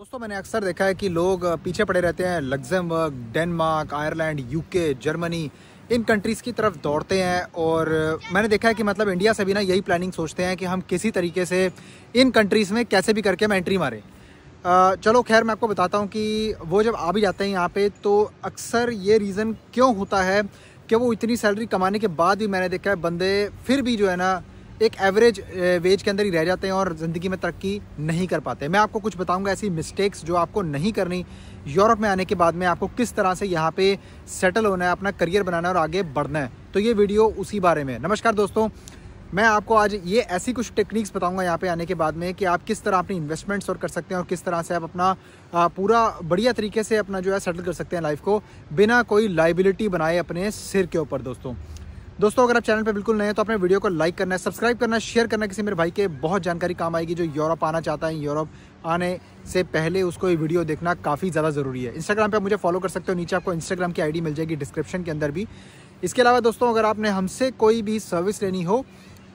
दोस्तों मैंने अक्सर देखा है कि लोग पीछे पड़े रहते हैं Luxembourg Denmark Ireland UK Germany इन कंट्रीज़ की तरफ दौड़ते हैं और मैंने देखा है कि मतलब इंडिया से भी ना यही प्लानिंग सोचते हैं कि हम किसी तरीके से इन कंट्रीज़ में कैसे भी करके हम एंट्री मारें चलो खैर मैं आपको बताता हूँ कि वो जब आ भी जाते हैं यहाँ पर तो अक्सर ये रीज़न क्यों होता है कि वो इतनी सैलरी कमाने के बाद भी मैंने देखा है बंदे फिर भी जो है ना एक एवरेज वेज के अंदर ही रह जाते हैं और ज़िंदगी में तरक्की नहीं कर पाते मैं आपको कुछ बताऊंगा ऐसी मिस्टेक्स जो आपको नहीं करनी यूरोप में आने के बाद में आपको किस तरह से यहाँ पे सेटल होना है अपना करियर बनाना है और आगे बढ़ना है तो ये वीडियो उसी बारे में नमस्कार दोस्तों मैं आपको आज ये ऐसी कुछ टेक्निक्स बताऊंगा यहाँ पे आने के बाद में कि आप किस तरह अपनी इन्वेस्टमेंट्स और कर सकते हैं और किस तरह से आप अपना पूरा बढ़िया तरीके से अपना जो है सेटल कर सकते हैं लाइफ को बिना कोई लाइबिलिटी बनाए अपने सिर के ऊपर दोस्तों दोस्तों अगर आप चैनल पर बिल्कुल नए हैं तो अपने वीडियो को लाइक करना है सब्सक्राइब करना है शेयर करना किसी मेरे भाई के बहुत जानकारी काम आएगी जो यूरोप आना चाहता है यूरोप आने से पहले उसको ये वीडियो देखना काफ़ी ज़्यादा ज़रूरी है इंस्टाग्राम पर आप मुझे फॉलो कर सकते हो नीचे आपको इंस्टाग्राम की आई मिल जाएगी डिस्क्रिप्शन के अंदर भी इसके अलावा दोस्तों अगर आपने हमसे कोई भी सर्विस लेनी हो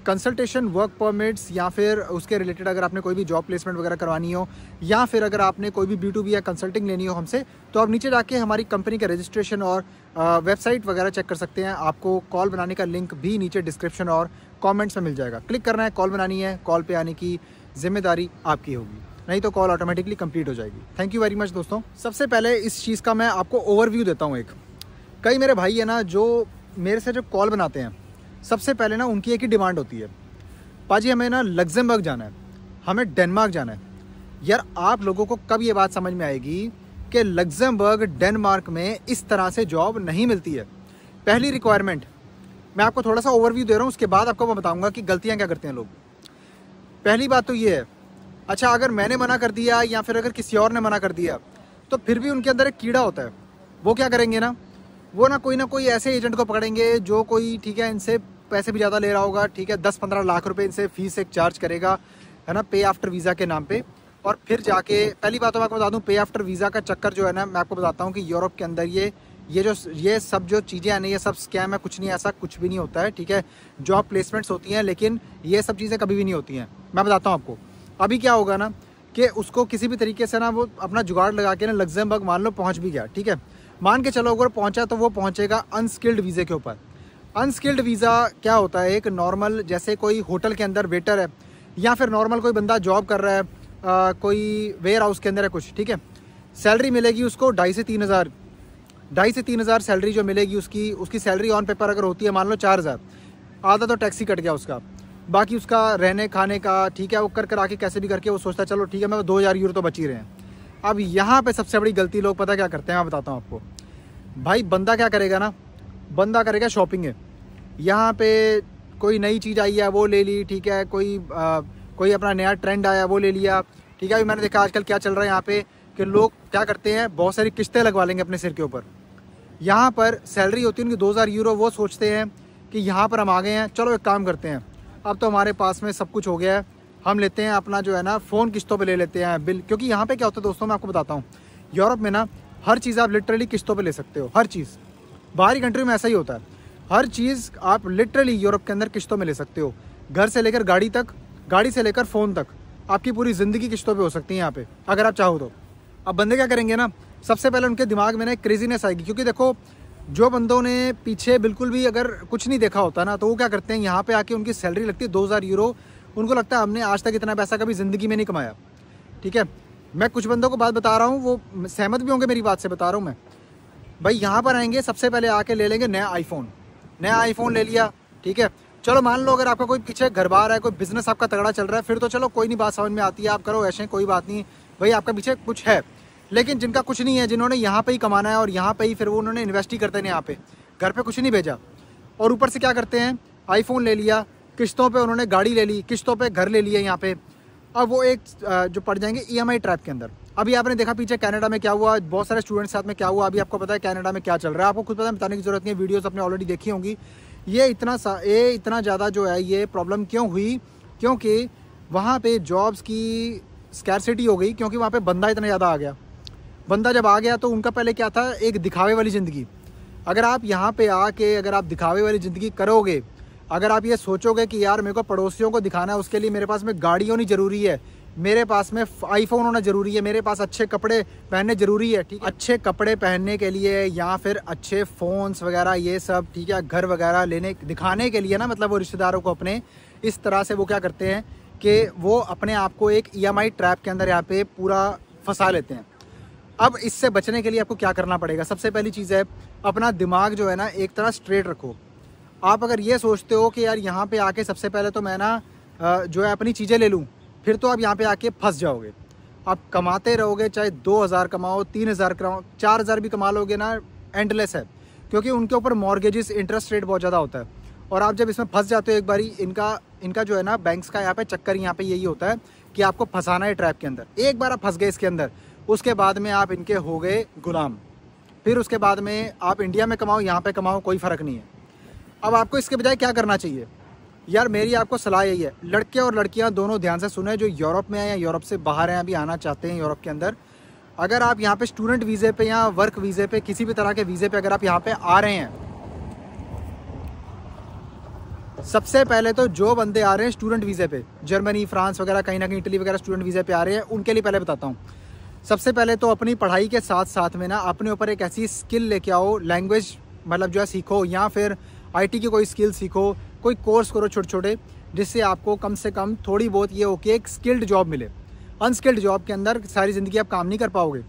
कंसल्टेशन वर्क परमिट्स या फिर उसके रिलेटेड अगर आपने कोई भी जॉब प्लेसमेंट वगैरह करवानी हो या फिर अगर आपने कोई भी बी टू बी या कंसल्टिंग लेनी हो हमसे तो आप नीचे जाके हमारी कंपनी का रजिस्ट्रेशन और वेबसाइट वगैरह चेक कर सकते हैं आपको कॉल बनाने का लिंक भी नीचे डिस्क्रिप्शन और कॉमेंट्स में मिल जाएगा क्लिक करना है कॉल बनानी है कॉल पर आने की जिम्मेदारी आपकी होगी नहीं तो कॉल ऑटोमेटिकली कंप्लीट हो जाएगी थैंक यू वेरी मच दोस्तों सबसे पहले इस चीज़ का मैं आपको ओवरव्यू देता हूँ एक कई मेरे भाई है ना जो मेरे से जब कॉल बनाते हैं सबसे पहले ना उनकी एक ही डिमांड होती है पाजी हमें ना लग्जमबर्ग जाना है हमें डेनमार्क जाना है यार आप लोगों को कब ये बात समझ में आएगी कि लग्जमबर्ग डेनमार्क में इस तरह से जॉब नहीं मिलती है पहली रिक्वायरमेंट मैं आपको थोड़ा सा ओवरव्यू दे रहा हूँ उसके बाद आपको मैं बताऊँगा कि गलतियाँ क्या करते हैं लोग पहली बात तो ये है अच्छा अगर मैंने मना कर दिया या फिर अगर किसी और ने मना कर दिया तो फिर भी उनके अंदर एक कीड़ा होता है वो क्या करेंगे ना वो ना कोई ना कोई ऐसे एजेंट को पकड़ेंगे जो कोई ठीक है इनसे पैसे भी ज़्यादा ले रहा होगा ठीक है दस पंद्रह लाख रुपए इनसे फीस एक चार्ज करेगा है ना पे आफ्टर वीज़ा के नाम पे और फिर जाके पहली बात तो मैं आपको बता दूँ पे आफ्टर वीज़ा का चक्कर जो है ना मैं आपको बताता हूँ कि यूरोप के अंदर ये ये जो ये सब जो चीज़ें ना ये सब स्कैम है कुछ नहीं ऐसा कुछ भी नहीं होता है ठीक है जॉब प्लेसमेंट्स होती हैं लेकिन ये सब चीज़ें कभी भी नहीं होती हैं मैं बताता हूँ आपको अभी क्या होगा ना कि उसको किसी भी तरीके से ना वो अपना जुगाड़ लगा के ना लग्जमबर्ग मान लो पहुँच भी गया ठीक है मान के चलो अगर पहुँचा तो वो पहुँचेगा अनस्किल्ड वीज़े के ऊपर अनस्किल्ड वीज़ा क्या होता है एक नॉर्मल जैसे कोई होटल के अंदर वेटर है या फिर नॉर्मल कोई बंदा जॉब कर रहा है आ, कोई वेयर हाउस के अंदर है कुछ ठीक है सैलरी मिलेगी उसको ढाई से तीन हज़ार ढाई से तीन हज़ार सैलरी जो मिलेगी उसकी उसकी सैलरी ऑन पेपर अगर होती है मान लो चार हज़ार आधा तो टैक्सी कट गया उसका बाकी उसका रहने खाने का ठीक है वो कर कर आके कैसे भी करके वो सोचता है चलो ठीक है मैं दो हज़ार यूरो तो बची रहे हैं अब यहाँ पे सबसे बड़ी गलती लोग पता क्या करते हैं मैं बताता हूँ आपको भाई बंदा क्या करेगा ना बंदा करेगा शॉपिंग है यहाँ पे कोई नई चीज़ आई है वो ले ली ठीक है कोई आ, कोई अपना नया ट्रेंड आया वो ले लिया ठीक है अभी मैंने देखा आजकल क्या चल रहा है यहाँ पे कि लोग क्या करते हैं बहुत सारी किस्तें लगवा लेंगे अपने सिर के ऊपर यहाँ पर सैलरी होती है उनकी दो हज़ार यूरो वो सोचते हैं कि यहाँ पर हम आ गए हैं चलो एक काम करते हैं अब तो हमारे पास में सब कुछ हो गया है हम लेते हैं अपना जो है ना फ़ोन किस्तों पर ले लेते हैं बिल क्योंकि यहाँ पर क्या होता है दोस्तों मैं आपको बताता हूँ यूरोप में ना हर चीज़ आप लिटरली किस्तों पे ले सकते हो हर चीज़ बाहरी कंट्री में ऐसा ही होता है हर चीज़ आप लिटरली यूरोप के अंदर किश्तों में ले सकते हो घर से लेकर गाड़ी तक गाड़ी से लेकर फ़ोन तक आपकी पूरी ज़िंदगी किश्तों पर हो सकती है यहाँ पर अगर आप चाहो तो अब बंदे क्या करेंगे ना सबसे पहले उनके दिमाग में ना क्रेजीनेस आएगी क्योंकि देखो जो बंदों ने पीछे बिल्कुल भी अगर कुछ नहीं देखा होता ना तो वो क्या करते हैं यहाँ पे आके उनकी सैलरी लगती है दो हज़ार यूरो उनको लगता है हमने आज तक इतना पैसा कभी ज़िंदगी में नहीं कमाया ठीक है मैं कुछ बंदों को बात बता रहा हूँ वो सहमत भी होंगे मेरी बात से बता रहा हूँ मैं भाई यहाँ पर आएंगे सबसे पहले आके ले लेंगे नया आईफोन नया आईफोन ले लिया ठीक है चलो मान लो अगर आपका कोई पीछे घर बार है कोई बिजनेस आपका तगड़ा चल रहा है फिर तो चलो कोई नहीं बात समझ में आती है आप करो ऐसे कोई बात नहीं भाई आपका पीछे कुछ है लेकिन जिनका कुछ नहीं है जिन्होंने यहाँ पे ही कमाना है और यहाँ पे ही फिर वो उन्होंने इन्वेस्ट ही करते हैं यहाँ पे घर पे कुछ नहीं भेजा और ऊपर से क्या करते हैं आईफोन ले लिया किश्तों पे उन्होंने गाड़ी ले ली किश्तों पे घर ले लिया यहाँ पे अब वो एक जो पड़ जाएंगे ई e ट्रैप के अंदर अभी आपने देखा पीछे कनाडा में क्या हुआ बहुत सारे स्टूडेंट्स साथ में क्या हुआ अभी आपको पता है कनाडा में क्या चल रहा है आपको खुद पता बताने की जरूरत नहीं है वीडियोस आपने ऑलरेडी देखी होंगी ये इतना सा ये इतना ज़्यादा जो है ये प्रॉब्लम क्यों हुई क्योंकि वहाँ पे जॉब्स की स्कैरसिटी हो गई क्योंकि वहाँ पर बंदा इतना ज़्यादा आ गया बंदा जब आ गया तो उनका पहले क्या था एक दिखावे वाली ज़िंदगी अगर आप यहाँ पर आके अगर आप दिखावे वाली ज़िंदगी करोगे अगर आप ये सोचोगे कि यार मेरे को पड़ोसियों को दिखाना है उसके लिए मेरे पास में गाड़ी होनी ज़रूरी है मेरे पास में आईफोन होना ज़रूरी है मेरे पास अच्छे कपड़े पहनने ज़रूरी है ठीक है अच्छे कपड़े पहनने के लिए या फिर अच्छे फ़ोन्स वगैरह ये सब ठीक है घर वगैरह लेने दिखाने के लिए ना मतलब वो रिश्तेदारों को अपने इस तरह से वो क्या करते हैं कि वो अपने आप को एक ई e ट्रैप के अंदर यहाँ पे पूरा फंसा लेते हैं अब इससे बचने के लिए आपको क्या करना पड़ेगा सबसे पहली चीज़ है अपना दिमाग जो है ना एक तरह स्ट्रेट रखो आप अगर ये सोचते हो कि यार यहाँ पे आके सबसे पहले तो मैं ना जो है अपनी चीज़ें ले लूँ फिर तो आप यहाँ पे आके फंस जाओगे आप कमाते रहोगे चाहे दो हज़ार कमाओ तीन हज़ार कमाओ चार हज़ार भी कमा लोगे ना एंडलेस है क्योंकि उनके ऊपर मॉर्गेजेस इंटरेस्ट रेट बहुत ज़्यादा होता है और आप जब इसमें फंस जाते हो एक बारी इनका इनका जो है ना बैंक्स का यहाँ पे चक्कर यहाँ पे यही होता है कि आपको फंसाना है ट्रैप के अंदर एक बार आप फंस गए इसके अंदर उसके बाद में आप इनके हो गए गुलाम फिर उसके बाद में आप इंडिया में कमाओ यहाँ पर कमाओ कोई फ़र्क नहीं है अब आपको इसके बजाय क्या करना चाहिए यार मेरी आपको सलाह यही है लड़के और लड़कियां दोनों ध्यान से सुने जो यूरोप में हैं या यूरोप से बाहर हैं अभी आना चाहते हैं यूरोप के अंदर अगर आप यहाँ पे स्टूडेंट वीज़े पे या वर्क वीज़े पे किसी भी तरह के वीज़े पे अगर आप यहाँ पे आ रहे हैं सबसे पहले तो जो बंदे आ रहे हैं स्टूडेंट वीज़े पे जर्मनी फ्रांस वगैरह कहीं ना कहीं इटली वगैरह स्टूडेंट वीज़े पे आ रहे हैं उनके लिए पहले बताता हूँ सबसे पहले तो अपनी पढ़ाई के साथ साथ में ना अपने ऊपर एक ऐसी स्किल लेके आओ लैंग्वेज मतलब जो है सीखो या फिर आईटी की कोई स्किल सीखो कोई कोर्स करो छोटे छोटे जिससे आपको कम से कम थोड़ी बहुत ये हो कि एक स्किल्ड जॉब मिले अनस्किल्ड जॉब के अंदर सारी ज़िंदगी आप काम नहीं कर पाओगे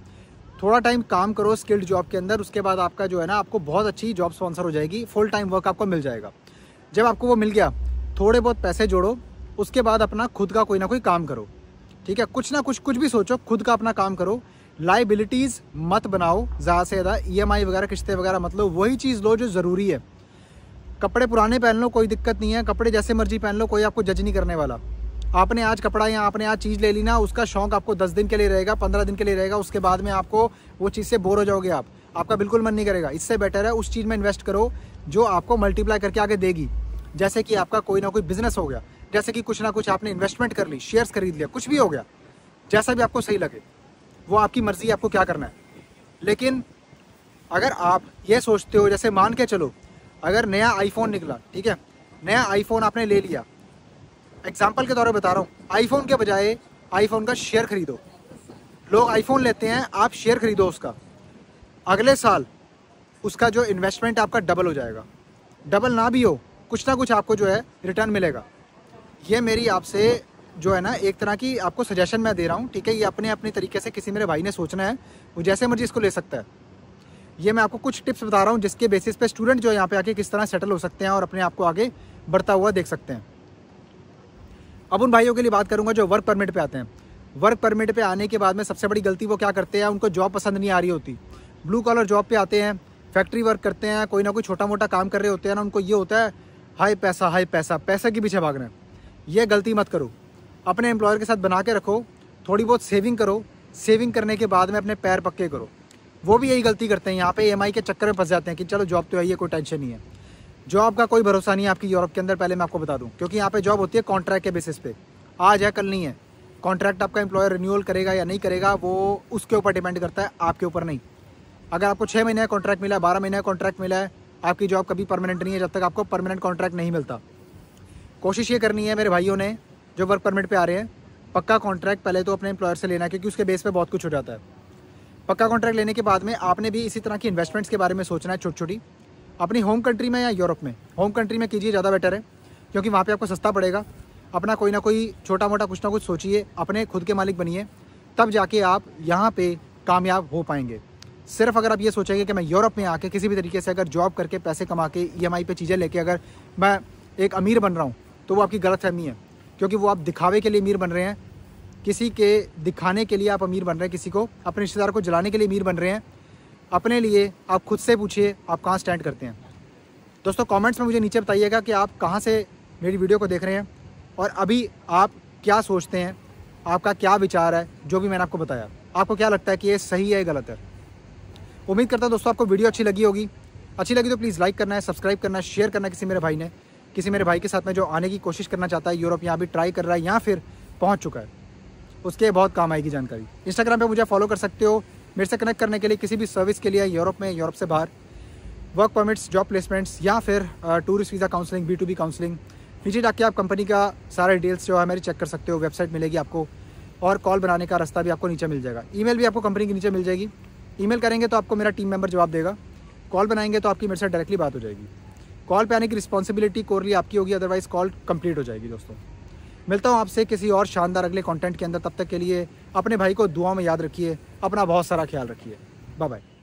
थोड़ा टाइम काम करो स्किल्ड जॉब के अंदर उसके बाद आपका जो है ना आपको बहुत अच्छी जॉब स्पॉन्सर हो जाएगी फुल टाइम वर्क आपको मिल जाएगा जब आपको वो मिल गया थोड़े बहुत पैसे जोड़ो उसके बाद अपना खुद का कोई ना कोई काम करो ठीक है कुछ ना कुछ कुछ भी सोचो खुद का अपना काम करो लाइबिलिटीज़ मत बनाओ ज़्यादा से ज़्यादा ई e वगैरह किश्तें वगैरह मतलब वही चीज़ लो जो ज़रूरी है कपड़े पुराने पहन लो कोई दिक्कत नहीं है कपड़े जैसे मर्जी पहन लो कोई आपको जज नहीं करने वाला आपने आज कपड़ा या आपने आज चीज़ ले ली ना उसका शौक आपको दस दिन के लिए रहेगा पंद्रह दिन के लिए रहेगा उसके बाद में आपको वो चीज़ से बोर हो जाओगे आप आपका बिल्कुल मन नहीं करेगा इससे बेटर है उस चीज़ में इन्वेस्ट करो जो आपको मल्टीप्लाई करके आगे देगी जैसे कि आपका कोई ना कोई बिजनेस हो गया जैसे कि कुछ ना कुछ आपने इन्वेस्टमेंट कर ली शेयर्स खरीद लिया कुछ भी हो गया जैसा भी आपको सही लगे वो आपकी मर्ज़ी आपको क्या करना है लेकिन अगर आप ये सोचते हो जैसे मान के चलो अगर नया आईफोन निकला ठीक है नया आईफोन आपने ले लिया एग्जाम्पल के तौर पर बता रहा हूँ आईफोन के बजाय आईफोन का शेयर खरीदो लोग आईफोन लेते हैं आप शेयर खरीदो उसका अगले साल उसका जो इन्वेस्टमेंट आपका डबल हो जाएगा डबल ना भी हो कुछ ना कुछ आपको जो है रिटर्न मिलेगा ये मेरी आपसे जो है ना एक तरह की आपको सजेशन मैं दे रहा हूँ ठीक है ये अपने अपने तरीके से किसी मेरे भाई ने सोचना है वो जैसे मर्जी इसको ले सकता है ये मैं आपको कुछ टिप्स बता रहा हूँ जिसके बेसिस पे स्टूडेंट जो है यहाँ पे आके किस तरह सेटल हो सकते हैं और अपने आप को आगे बढ़ता हुआ देख सकते हैं अब उन भाइयों के लिए बात करूँगा जो वर्क परमिट पर आते हैं वर्क परमिट पर आने के बाद में सबसे बड़ी गलती वो क्या करते हैं उनको जॉब पसंद नहीं आ रही होती ब्लू कॉलर जॉब पर आते हैं फैक्ट्री वर्क करते हैं कोई ना कोई छोटा मोटा काम कर रहे होते हैं ना उनको ये होता है हाई पैसा हाई पैसा पैसा के पीछे भागना ये गलती मत करो अपने एम्प्लॉयर के साथ बना के रखो थोड़ी बहुत सेविंग करो सेविंग करने के बाद में अपने पैर पक्के करो वो भी यही गलती करते हैं यहाँ पे ई के चक्कर में फंस जाते हैं कि चलो जॉब तो आई है कोई टेंशन नहीं है जॉब का कोई भरोसा नहीं है आपकी यूरोप के अंदर पहले मैं आपको बता दूँ क्योंकि यहाँ पे जॉब होती है कॉन्ट्रैक्ट के बेसिस पे आज है कल नहीं है कॉन्ट्रैक्ट आपका एम्प्लॉयर रिन्यूअल करेगा या नहीं करेगा वो उसके ऊपर डिपेंड करता है आपके ऊपर नहीं अगर आपको छः महीने का कॉन्ट्रैक्ट मिला है बारह महीने का कॉन्ट्रैक्ट मिला है आपकी जॉब कभी परमानेंट नहीं है जब तक आपको परमानेंट कॉन्ट्रैक्ट नहीं मिलता कोशिश ये करनी है मेरे भाइयों ने जो वर्क परमिट पर आ रहे हैं पक्का कॉन्ट्रैक्ट पहले तो अपने एम्प्लॉयर से लेना है क्योंकि उसके बेस पर बहुत कुछ हो जाता है पक्का कॉन्ट्रैक्ट लेने के बाद में आपने भी इसी तरह की इन्वेस्टमेंट्स के बारे में सोचना है छोटी छोटी अपनी होम कंट्री में या यूरोप में होम कंट्री में कीजिए ज़्यादा बेटर है क्योंकि वहाँ पर आपको सस्ता पड़ेगा अपना कोई ना कोई छोटा मोटा कुछ ना कुछ सोचिए अपने खुद के मालिक बनिए तब जाके आप यहाँ पर कामयाब हो पाएंगे सिर्फ अगर आप ये सोचेंगे कि मैं यूरोप में आके किसी भी तरीके से अगर जॉब करके पैसे कमा के ई e पे चीज़ें लेके अगर मैं एक अमीर बन रहा हूँ तो वो आपकी गलत फहमी है क्योंकि वो आप दिखावे के लिए अमीर बन रहे हैं किसी के दिखाने के लिए आप अमीर बन रहे हैं किसी को अपने रिश्तेदार को जलाने के लिए अमीर बन रहे हैं अपने लिए आप खुद से पूछिए आप कहाँ स्टैंड करते हैं दोस्तों कमेंट्स में मुझे नीचे बताइएगा कि आप कहाँ से मेरी वीडियो को देख रहे हैं और अभी आप क्या सोचते हैं आपका क्या विचार है जो भी मैंने आपको बताया आपको क्या लगता है कि ये सही है या गलत है उम्मीद करता हूँ दोस्तों आपको वीडियो अच्छी लगी होगी अच्छी लगी तो प्लीज़ लाइक करना है सब्सक्राइब करना है शेयर करना किसी मेरे भाई ने किसी मेरे भाई के साथ में जो आने की कोशिश करना चाहता है यूरोप यहाँ भी ट्राई कर रहा है या फिर पहुँच चुका है उसके बहुत काम आएगी जानकारी इंस्टाग्राम पर मुझे फॉलो कर सकते हो मेरे से कनेक्ट करने के लिए किसी भी सर्विस के लिए यूरोप में यूरोप से बाहर वर्क परमिट्स जॉब प्लेसमेंट्स या फिर tourist visa counselling B to B counselling नीचे जाके आप कंपनी का सारा डिटेल्स जो है मेरी चेक कर सकते हो वेबसाइट मिलेगी आपको और कॉल बनाने का रास्ता भी आपको नीचे मिल जाएगा ईमेल भी आपको कंपनी के नीचे मिल जाएगी ई करेंगे तो आपको मेरा टीम मेंबर जवाब देगा कॉल बनाएंगे तो आपकी मेरे से डायरेक्टली बात हो जाएगी कॉल पे आने की रिस्पॉन्सिबिलिटी कोरली आपकी होगी अदरवाइज़ कॉल कंप्लीट हो जाएगी दोस्तों मिलता हूँ आपसे किसी और शानदार अगले कॉन्टेंट के अंदर तब तक के लिए अपने भाई को दुआ में याद रखिए अपना बहुत सारा ख्याल रखिए बाय बाय